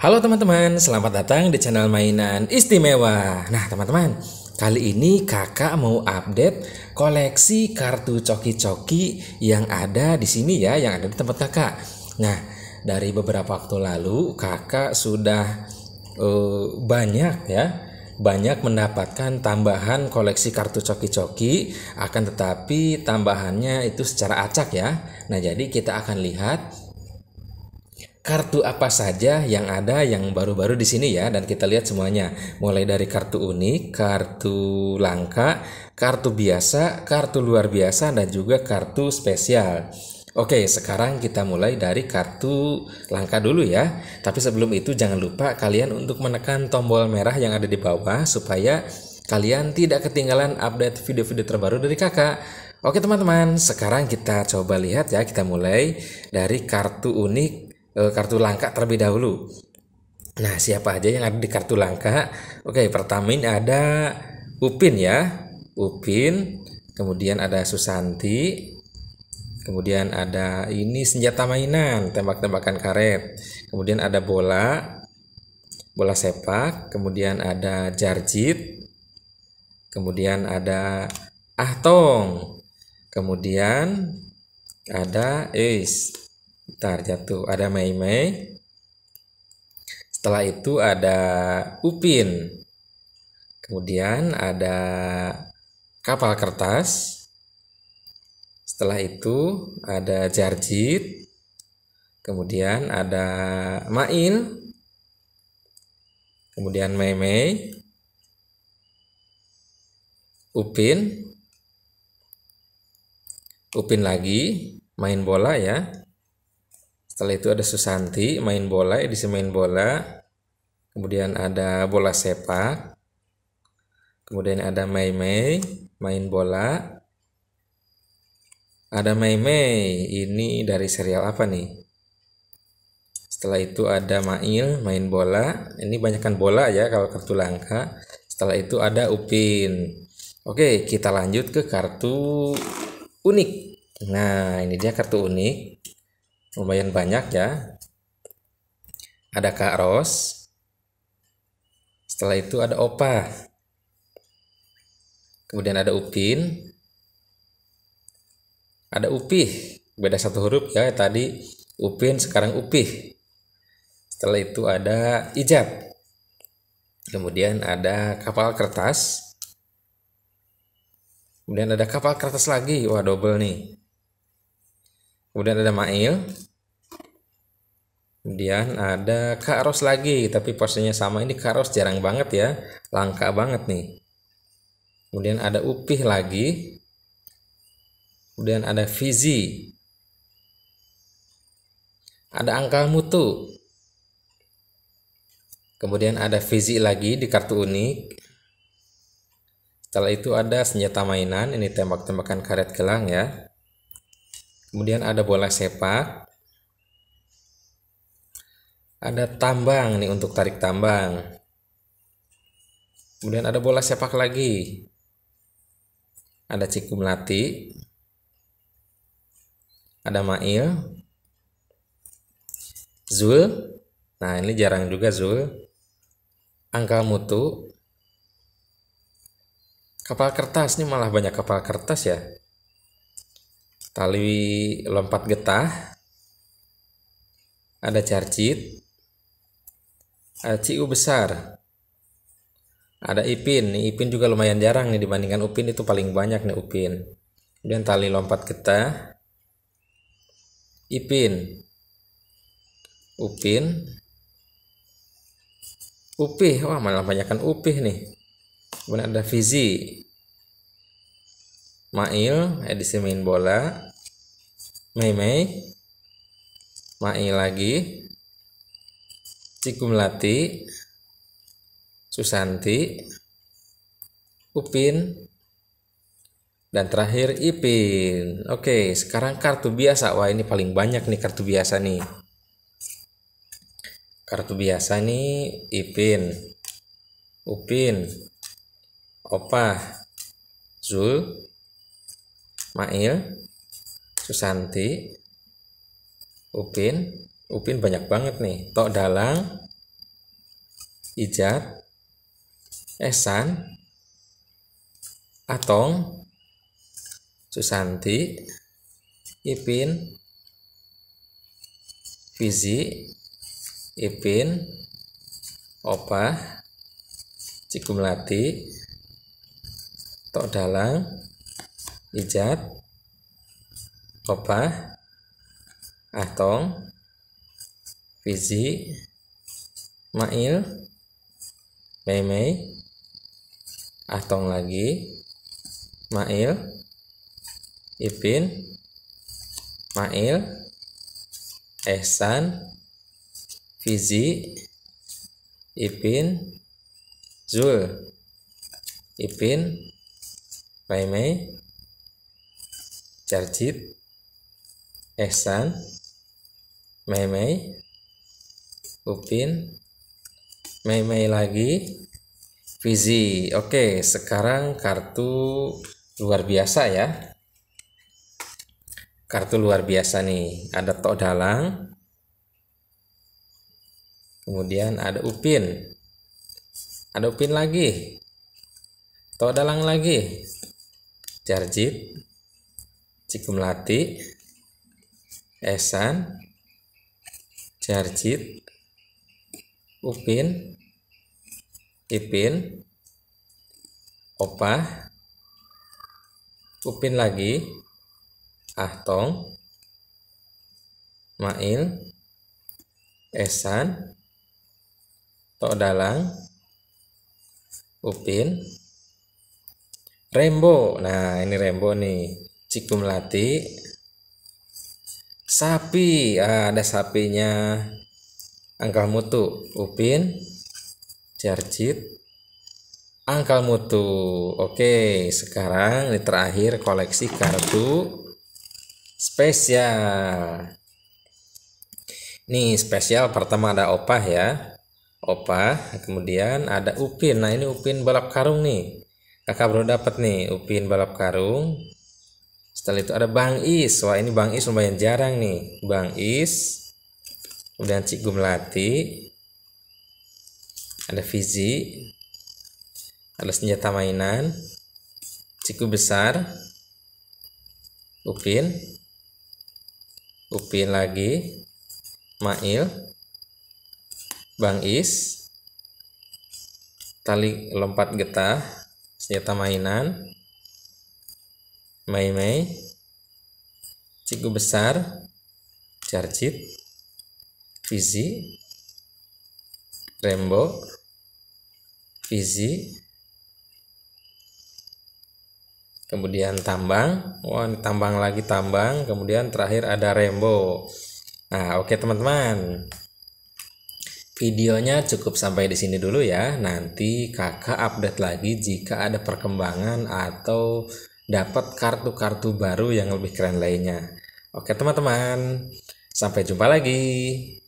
Halo teman-teman, selamat datang di channel mainan istimewa. Nah teman-teman, kali ini kakak mau update koleksi kartu coki-coki yang ada di sini ya, yang ada di tempat kakak. Nah, dari beberapa waktu lalu kakak sudah uh, banyak ya, banyak mendapatkan tambahan koleksi kartu coki-coki, akan tetapi tambahannya itu secara acak ya. Nah jadi kita akan lihat kartu apa saja yang ada yang baru-baru di sini ya dan kita lihat semuanya mulai dari kartu unik, kartu langka, kartu biasa, kartu luar biasa dan juga kartu spesial. Oke, sekarang kita mulai dari kartu langka dulu ya. Tapi sebelum itu jangan lupa kalian untuk menekan tombol merah yang ada di bawah supaya kalian tidak ketinggalan update video-video terbaru dari kakak. Oke teman-teman, sekarang kita coba lihat ya, kita mulai dari kartu unik Eh, kartu langka terlebih dahulu. Nah, siapa aja yang ada di kartu langka? Oke, pertama ini ada Upin ya. Upin, kemudian ada Susanti, kemudian ada ini senjata mainan, tembak-tembakan karet. Kemudian ada bola, bola sepak, kemudian ada jarjit, kemudian ada ahtong, kemudian ada ace Ntar jatuh. Ada Mei Mei. Setelah itu ada Upin. Kemudian ada kapal kertas. Setelah itu ada Jarjit. Kemudian ada Mail. Kemudian Mei Mei. Upin. Upin lagi main bola ya. Setelah itu ada Susanti main bola, edisi main bola. Kemudian ada bola sepak. Kemudian ada Mei Mei main bola. Ada Mei Mei, ini dari serial apa nih? Setelah itu ada Mail main bola. Ini banyakkan bola ya kalau kartu langka. Setelah itu ada Upin. Oke, kita lanjut ke kartu unik. Nah, ini dia kartu unik lumayan banyak ya. Ada Kak Ros. Setelah itu ada Opa. Kemudian ada Upin. Ada Upih. Beda satu huruf ya tadi Upin sekarang Upih. Setelah itu ada Ijab. Kemudian ada kapal kertas. Kemudian ada kapal kertas lagi. Wah, double nih. Kemudian ada Ma'il. Kemudian ada Ka'ros lagi, tapi posenya sama. Ini Ka'ros jarang banget ya, langka banget nih. Kemudian ada Upih lagi. Kemudian ada Fizi. Ada Angkal Mutu. Kemudian ada Fizi lagi di kartu unik. Setelah itu ada senjata mainan, ini tembak-tembakan karet gelang ya. Kemudian ada bola sepak. Ada tambang nih untuk tarik tambang. Kemudian ada bola sepak lagi. Ada Ciku Melati. Ada Mail. Zul. Nah, ini jarang juga Zul. Angka mutu. Kapal kertas nih malah banyak kapal kertas ya tali lompat getah, ada charcit, ada CU besar, ada ipin. Ipin juga lumayan jarang nih dibandingkan upin itu paling banyak nih upin. Kemudian tali lompat getah, ipin, upin, upih. Wah malah banyakkan upih nih. Kemudian ada fizi, Mail edisi main bola Mei Mei Mai lagi Cikumlati Susanti Upin dan terakhir Ipin. Oke, sekarang kartu biasa. Wah, ini paling banyak nih kartu biasa nih. Kartu biasa nih Ipin, Upin, Opa. Zul, Mail, Susanti, Upin, Upin banyak banget nih. Tok Dalang, Ijat, Esan, Atong, Susanti, Ipin, Fizi, Ipin, Opa, Cikumlati, Tok Dalang, ijab kopah atong fizi mail meme, atong lagi mail ipin mail ehsan fizi ipin zul ipin mei Jarjit, Ehsan, Mei Upin, Mei lagi, Fizi. Oke, sekarang kartu luar biasa ya. Kartu luar biasa nih, ada Tok Dalang, kemudian ada Upin, ada Upin lagi, Tok Dalang lagi, Jarjit, Cikumlati, Esan, Jarjit, Upin, Ipin, Opah, Upin lagi, Ahtong, Mail, Esan, Tok Dalang, Upin, Rembo. Nah, ini Rembo nih. Ciku melati. Sapi, ah, ada sapinya. Angkal mutu, Upin, Jarjit, Angkal mutu. Oke, sekarang ini terakhir koleksi kartu spesial. Nih, spesial pertama ada opah ya. Opah, kemudian ada Upin. Nah, ini Upin balap karung nih. Kakak baru dapat nih Upin balap karung. Setelah itu ada Bang Is. Wah ini Bang Is lumayan jarang nih. Bang Is. Kemudian Cik Gumlati. Ada Fizi. Ada senjata mainan. Ciku besar. Upin. Upin lagi. Mail. Bang Is. Tali lompat getah. Senjata mainan Mai Mai, Cikgu Besar, Jarjit, Fizi, Rembo, Fizi, kemudian tambang, wah oh, tambang lagi tambang, kemudian terakhir ada Rembo. Nah, oke okay, teman-teman. Videonya cukup sampai di sini dulu ya. Nanti kakak update lagi jika ada perkembangan atau dapat kartu-kartu baru yang lebih keren lainnya. Oke teman-teman, sampai jumpa lagi.